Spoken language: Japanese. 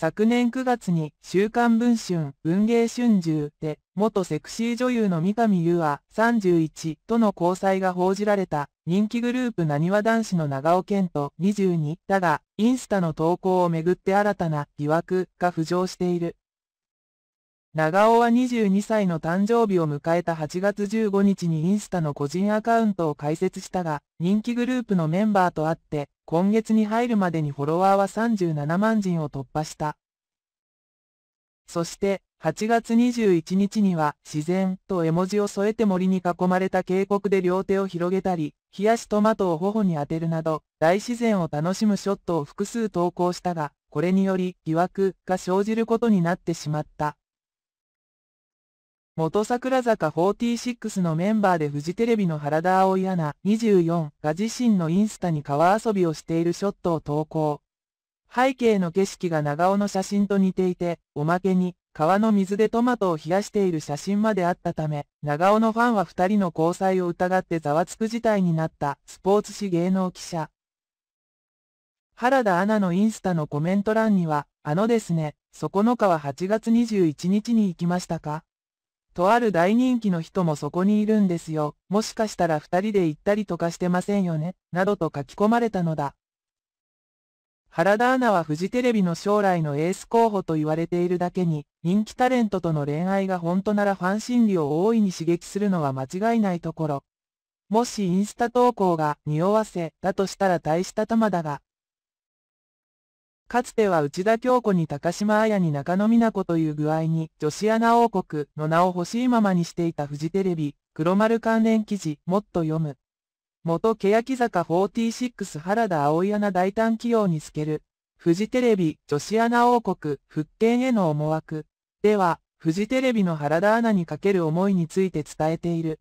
昨年9月に週刊文春、文芸春秋で、元セクシー女優の三上優愛31との交際が報じられた人気グループなにわ男子の長尾健と22だが、インスタの投稿をめぐって新たな疑惑が浮上している。長尾は22歳の誕生日を迎えた8月15日にインスタの個人アカウントを開設したが、人気グループのメンバーと会って、今月に入るまでにフォロワーは37万人を突破した。そして、8月21日には、自然と絵文字を添えて森に囲まれた渓谷で両手を広げたり、冷やしトマトを頬に当てるなど、大自然を楽しむショットを複数投稿したが、これにより疑惑が生じることになってしまった。元桜坂46のメンバーでフジテレビの原田葵アナ24が自身のインスタに川遊びをしているショットを投稿。背景の景色が長尾の写真と似ていて、おまけに川の水でトマトを冷やしている写真まであったため、長尾のファンは二人の交際を疑ってざわつく事態になったスポーツ紙芸能記者。原田アナのインスタのコメント欄には、あのですね、そこの川8月21日に行きましたかとある大人気の人もそこにいるんですよ。もしかしたら二人で行ったりとかしてませんよね、などと書き込まれたのだ。原田アナはフジテレビの将来のエース候補と言われているだけに、人気タレントとの恋愛が本当ならファン心理を大いに刺激するのは間違いないところ。もしインスタ投稿が匂わせだとしたら大した玉だが、かつては内田京子に高島彩に中野美奈子という具合に女子アナ王国の名を欲しいままにしていたフジテレビ、黒丸関連記事、もっと読む。元欅坂46原田葵アナ大胆起用に透ける。フジテレビ、女子アナ王国、復権への思惑。では、フジテレビの原田アナにかける思いについて伝えている。